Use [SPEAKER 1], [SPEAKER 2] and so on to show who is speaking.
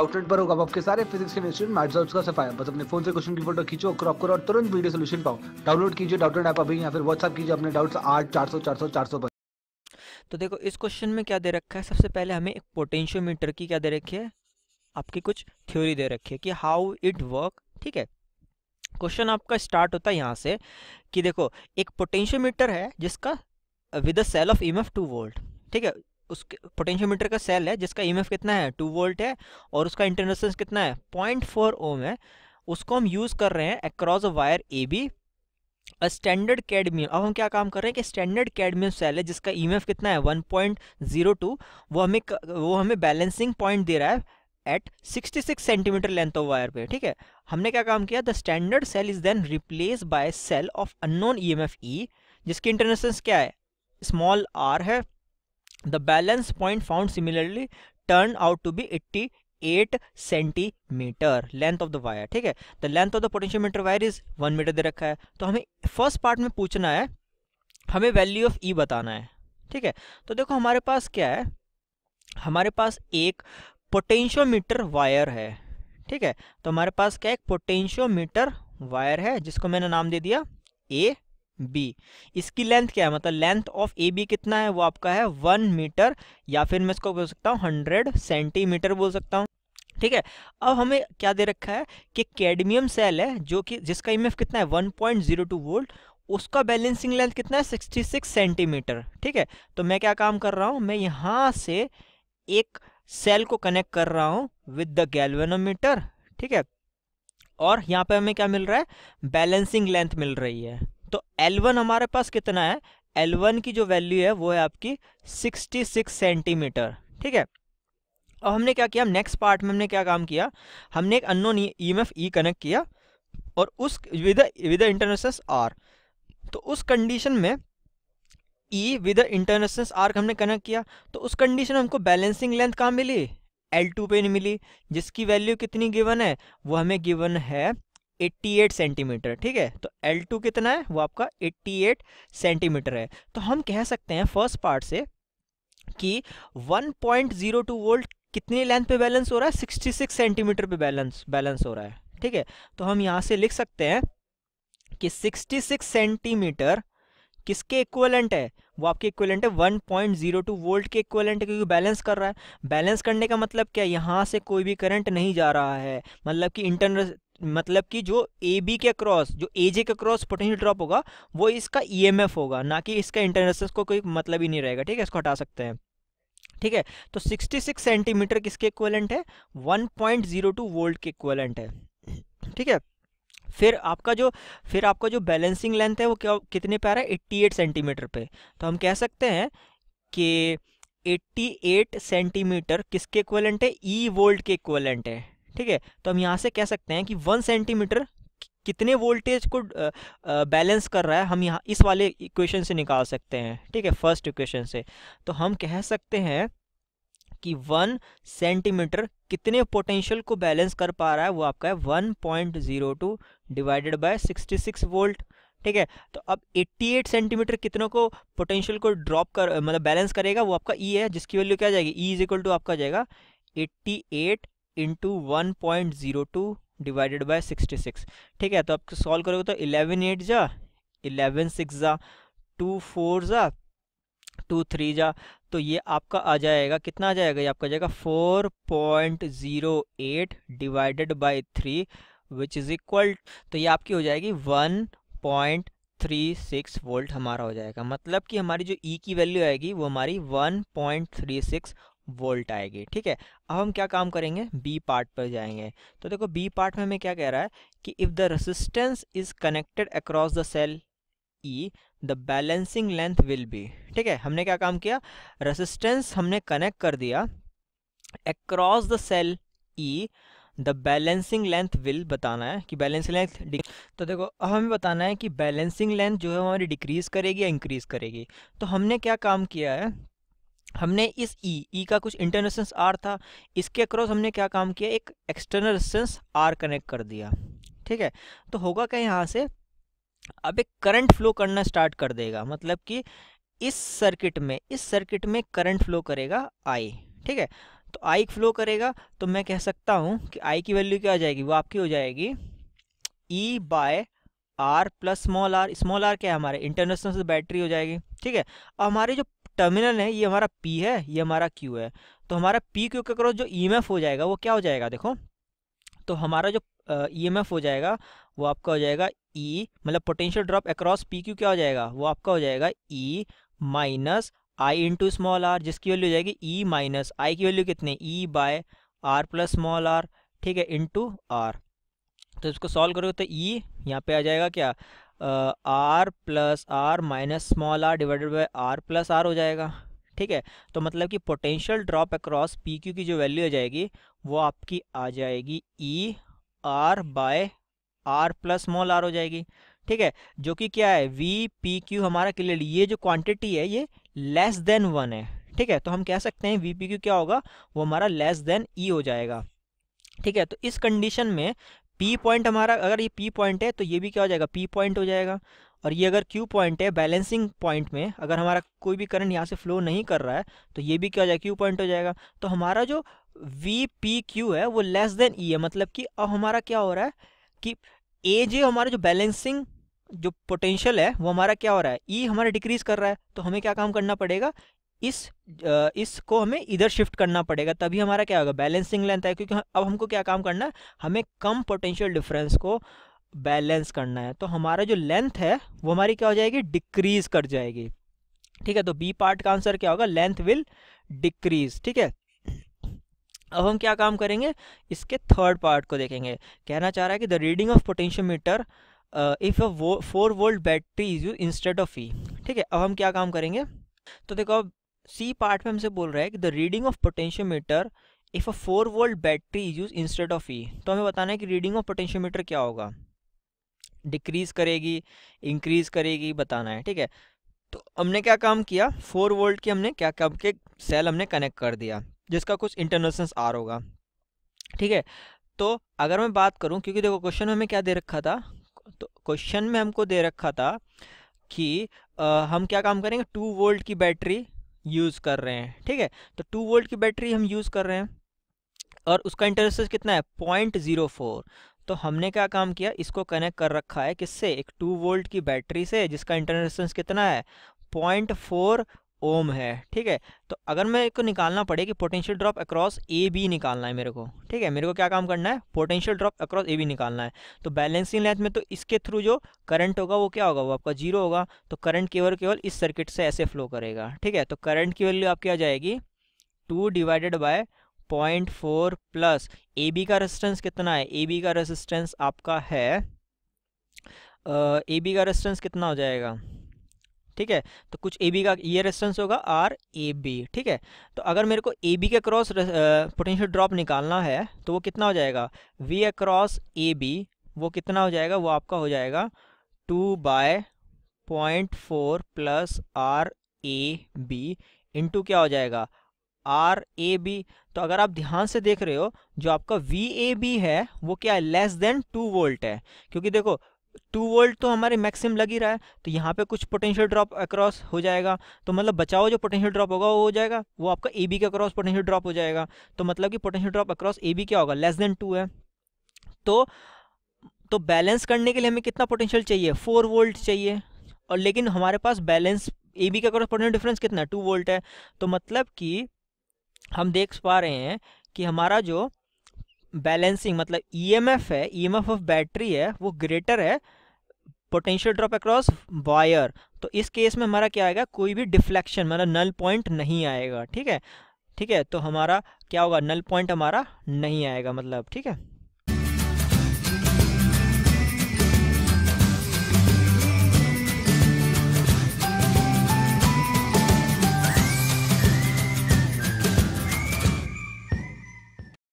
[SPEAKER 1] outlet पर होगा आपके सारे फिजिक्स केमिस्ट्री मैथ्स और उसका सफाया बस अपने फोन से क्वेश्चन की फोटो खींचो क्रॉप करो और तुरंत वीडियो सोल्यूशन पाओ डाउनलोड कीजिए डाउटलेट ऐप अभी या फिर व्हाट्सअप कीजिए अपने डाउट्स आठ चार सौ चार सौ चार सौ पर तो देखो इस क्वेश्चन में क्या दे रखा है सबसे पहले हमें एक पोटेंशियोमीटर की क्या दे रखी है आपकी कुछ थ्योरी दे रखी है कि हाउ इट वर्क ठीक है क्वेश्चन आपका स्टार्ट होता है यहाँ से कि देखो एक पोटेंशियोमीटर है जिसका with a cell of E M F two volt ठीक है उसके पोटेंशियोमीटर का सेल है जिसका ई e कितना है टू वोल्ट है और उसका इंटरनेसेंस कितना है पॉइंट फोर ओम है उसको हम यूज़ कर रहे हैं across a wire A B a standard cadmium अब हम क्या काम कर रहे हैं कि स्टैंडर्ड कैडमियम सेल है जिसका ई e कितना है 1.02 वो हमें वो हमें बैलेंसिंग पॉइंट दे रहा है at 66 centimetre length of wire पे ठीक है हमने क्या काम किया the standard cell is then replace by cell of unknown E M E जिसकी इंटरनेसेंस क्या है स्मॉल आर है the balance point found similarly turned out to be 80 eight centimetre length of the wire ठीक है the length of the potentiometer wire is one metre दे रखा है तो हमें फर्स्ट पार्ट में पूछना है हमें वैल्यू ऑफ ई बताना है ठीक है तो देखो हमारे पास क्या है हमारे पास एक पोटेंशियोमीटर वायर है ठीक है तो हमारे पास क्या एक पोटेंशियोमीटर वायर है जिसको मैंने नाम दे दिया ए बी इसकी लेंथ क्या है मतलब लेंथ ऑफ ए बी कितना है वो आपका है वन मीटर या फिर मैं इसको बोल सकता हूँ हंड्रेड सेंटीमीटर बोल सकता हूँ ठीक है अब हमें क्या दे रखा है कि कैडमियम सेल है जो कि जिसका ई e कितना है one point zero two volt उसका बैलेंसिंग लेंथ कितना है सिक्सटी सिक्स सेंटीमीटर ठीक है तो मैं क्या काम कर रहा हूँ मैं यहाँ से एक सेल को कनेक्ट कर रहा हूँ विद द गैल्वेनोमीटर ठीक है और यहाँ पे हमें क्या मिल रहा है बैलेंसिंग लेंथ मिल रही है तो L1 हमारे पास कितना है L1 की जो वैल्यू है वो है आपकी 66 सेंटीमीटर ठीक है और हमने क्या किया नेक्स्ट पार्ट में हमने क्या काम किया हमने एक unknown E M E connect किया और उस विद विद इंटरनेशनस आर तो उस कंडीशन में ई विद इंटरनेशनस आर हमने कनेक्ट किया तो उस कंडीशन में हमको बैलेंसिंग लेंथ कहाँ मिली एल टू पे नहीं मिली जिसकी वैल्यू कितनी गिवन है वो हमें गिवन है 88 सेंटीमीटर ठीक है तो L2 कितना है वो आपका 88 सेंटीमीटर है तो हम कह सकते हैं फर्स्ट पार्ट से कि 1.02 वोल्ट कितनी लेंथ पे बैलेंस हो रहा है 66 सेंटीमीटर पे बैलेंस बैलेंस हो रहा है ठीक है तो हम यहाँ से लिख सकते हैं कि 66 सेंटीमीटर किसके इक्वलेंट है वो आपके इक्वलेंट है 1.02 वोल्ट के इक्वलेंट है क्योंकि बैलेंस कर रहा है बैलेंस करने का मतलब क्या यहाँ से कोई भी करंट नहीं जा रहा है मतलब कि इंटरनल मतलब कि जो ए बी के क्रॉस जो ए जे के क्रॉस पोटेंशियल ड्रॉप होगा वो इसका ई एम एफ होगा ना कि इसका इंटरनेशनल को कोई मतलब ही नहीं रहेगा ठीक है इसको हटा सकते हैं ठीक है तो 66 सेंटीमीटर किसके इक्वलेंट है 1.02 वोल्ट के इक्वलेंट है ठीक है फिर आपका जो फिर आपका जो बैलेंसिंग लेंथ है वो क्या कितने पे आ रहा है 88 सेंटीमीटर पे तो हम कह सकते हैं कि 88 सेंटीमीटर किसके इक्वलेंट है ई e वोल्ट के इक्वलेंट है ठीक है तो हम यहाँ से कह सकते हैं कि वन सेंटीमीटर कितने वोल्टेज को बैलेंस कर रहा है हम यहाँ इस वाले इक्वेशन से निकाल सकते हैं ठीक है फर्स्ट इक्वेशन से तो हम कह सकते हैं कि वन सेंटीमीटर कितने पोटेंशियल को बैलेंस कर पा रहा है वो आपका है one point zero two divided by sixty six volt ठीक है तो अब 88 सेंटीमीटर कितने को पोटेंशियल को ड्रॉप कर मतलब बैलेंस करेगा वो आपका ई e है जिसकी वैल्यू क्या जाएगी ई इज इक्वल टू आपका जाएगा 88 into one point zero two divided by sixty six ठीक है तो आप सॉल्व करोगे तो इलेवन एट जा इलेवन सिक्स जा टू फोर जा टू थ्री जा तो ये आपका आ जाएगा कितना आ जाएगा ये आपका आ जाएगा four point zero eight divided by three which is equal तो ये आपकी हो जाएगी one point three six volt हमारा हो जाएगा मतलब कि हमारी जो ई e की वैल्यू आएगी वो हमारी one point three six volt आएगी ठीक है अब हम क्या काम करेंगे बी पार्ट पर जाएंगे तो देखो बी पार्ट में हमें क्या कह रहा है कि if the resistance is connected across the cell E the balancing length will be ठीक है हमने क्या काम किया रेसिस्टेंस हमने कनेक्ट कर दिया across the cell E the balancing length will बताना है कि बैलेंसिंग लेंथ तो देखो अब हमें बताना है कि बैलेंसिंग लेंथ जो है हमारी डिक्रीज करेगी या इंक्रीज करेगी तो हमने क्या काम किया है हमने इस ई e, ई e का कुछ इंटरनल रेसिस्टेंस आर था इसके अक्रॉस हमने क्या काम किया एक एक्सटर्नल रेसिस्टेंस आर कनेक्ट कर दिया ठीक है तो होगा क्या यहाँ से अब एक करंट फ्लो करना स्टार्ट कर देगा मतलब कि इस सर्किट में इस सर्किट में करंट फ्लो करेगा आई ठीक है तो आई फ्लो करेगा तो मैं कह सकता हूँ कि आई की वैल्यू क्या हो जाएगी वो आपकी हो जाएगी E by R plus small r small r क्या है हमारे से बैटरी हो जाएगी ठीक है और हमारी जो टर्मिनल है ये हमारा पी है ये हमारा क्यू है तो हमारा पी क्यू के क्रॉस जो ई e हो जाएगा वो क्या हो जाएगा देखो तो हमारा जो ई uh, e हो जाएगा वो आपका हो जाएगा ई e, मतलब potential drop across P Q क्या हो जाएगा वो आपका हो जाएगा E minus I into small r जिसकी वैल्यू हो जाएगी ई माइनस आई की वैल्यू कितनी E by R plus small r ठीक है इंटू आर तो इसको सॉल्व करोगे तो ई यहाँ पे आ जाएगा क्या R plus R minus small r divided by R plus R हो जाएगा ठीक है तो मतलब कि potential drop across P Q की जो वैल्यू आ जाएगी वो आपकी आ जाएगी E R by R plus small r हो जाएगी ठीक है जो कि क्या है वी पी क्यू हमारा क्लियर ये जो क्वांटिटी है ये लेस देन वन है ठीक है तो हम कह सकते हैं वी पी क्यू क्या होगा वो हमारा लेस देन ई हो जाएगा ठीक है तो इस कंडीशन में पी पॉइंट हमारा अगर ये पी पॉइंट है तो ये भी क्या हो जाएगा पी पॉइंट हो जाएगा और ये अगर क्यू पॉइंट है बैलेंसिंग पॉइंट में अगर हमारा कोई भी करंट यहाँ से फ्लो नहीं कर रहा है तो ये भी क्या हो जाएगा क्यू पॉइंट हो जाएगा तो हमारा जो वी पी क्यू है वो लेस देन ई है मतलब कि अब हमारा क्या हो रहा है कि ए जे हमारा जो बैलेंसिंग जो पोटेंशियल है वो हमारा क्या हो रहा है ई e हमारा डिक्रीज कर रहा है तो हमें क्या काम करना पड़ेगा इस इसको हमें इधर शिफ्ट करना पड़ेगा तभी हमारा क्या होगा बैलेंसिंग लेंथ है क्योंकि अब हमको क्या काम करना है हमें कम पोटेंशियल डिफरेंस को बैलेंस करना है तो हमारा जो लेंथ है वो हमारी क्या हो जाएगी डिक्रीज कर जाएगी ठीक है तो बी पार्ट का आंसर क्या होगा लेंथ विल डिक्रीज ठीक है अब हम क्या काम करेंगे इसके थर्ड पार्ट को देखेंगे कहना चाह रहा है कि the reading of potentiometer if a four volt battery is you instead of E ठीक है अब हम क्या काम करेंगे तो देखो अब सी पार्ट में हमसे बोल रहा है कि the reading of potentiometer if a four volt battery is use instead of E तो हमें बताना है कि रीडिंग ऑफ पोटेंशियोमीटर क्या होगा डिक्रीज करेगी इंक्रीज करेगी बताना है ठीक है तो हमने क्या काम किया फोर वोल्ट की हमने क्या काम के सेल हमने कनेक्ट कर दिया जिसका कुछ इंटरनेशनस आर होगा ठीक है तो अगर मैं बात करूं क्योंकि देखो क्वेश्चन में हमें क्या दे रखा था तो क्वेश्चन में हमको दे रखा था कि आ, हम क्या काम करेंगे टू वोल्ट की बैटरी यूज़ कर रहे हैं ठीक है तो टू वोल्ट की बैटरी हम यूज़ कर रहे हैं और उसका इंटरसेस कितना है पॉइंट ज़ीरो फोर तो हमने क्या काम किया इसको कनेक्ट कर रखा है किससे एक टू वोल्ट की बैटरी से जिसका इंटर कितना है पॉइंट फोर ओम है ठीक है तो अगर मेरे को निकालना पड़े कि potential drop across A B निकालना है मेरे को ठीक है मेरे को क्या काम करना है potential drop across A B निकालना है तो बैलेंसिंग लेंथ में तो इसके थ्रू जो करंट होगा वो क्या होगा वो आपका जीरो होगा तो करंट केवल केवल इस सर्किट से ऐसे फ्लो करेगा ठीक है तो करंट की वैल्यू आपकी आ जाएगी two divided by point four plus A B का रेजिस्टेंस कितना है ए बी का रेजिस्टेंस आपका है ए बी का रेजिस्टेंस कितना हो जाएगा ठीक है तो कुछ ए बी का ये रेस्टेंस होगा आर ए बी ठीक है तो अगर मेरे को ए बी के क्रॉस पोटेंशियल ड्रॉप निकालना है तो वो कितना हो जाएगा वी अक्रॉस ए बी वो कितना हो जाएगा वो आपका हो जाएगा two by point four plus R A B into क्या हो जाएगा आर ए बी तो अगर आप ध्यान से देख रहे हो जो आपका वी ए बी है वो क्या है लेस देन टू वोल्ट है क्योंकि देखो टू वोल्ट तो हमारे मैक्सिमम लग ही रहा है तो यहाँ पे कुछ पोटेंशियल ड्रॉप अक्रॉस हो जाएगा तो मतलब बचाओ जो पोटेंशियल ड्रॉप होगा वो हो जाएगा वो आपका ए बी के अक्रॉस पोटेंशियल ड्रॉप हो जाएगा तो मतलब कि potential drop across A B क्या होगा लेस देन टू है तो तो बैलेंस करने के लिए हमें कितना पोटेंशियल चाहिए फोर वोल्ट चाहिए और लेकिन हमारे पास बैलेंस ए बी का अक्रॉस पोटेंशियल डिफरेंस कितना है टू वोल्ट है तो मतलब कि हम देख पा रहे हैं कि हमारा जो बैलेंसिंग मतलब ईएमएफ e है ईएमएफ ऑफ बैटरी है वो ग्रेटर है पोटेंशियल ड्रॉप अक्रॉस वायर तो इस केस में हमारा क्या आएगा कोई भी डिफ्लेक्शन मतलब नल पॉइंट नहीं आएगा ठीक है ठीक है तो हमारा क्या होगा नल पॉइंट हमारा नहीं आएगा मतलब ठीक है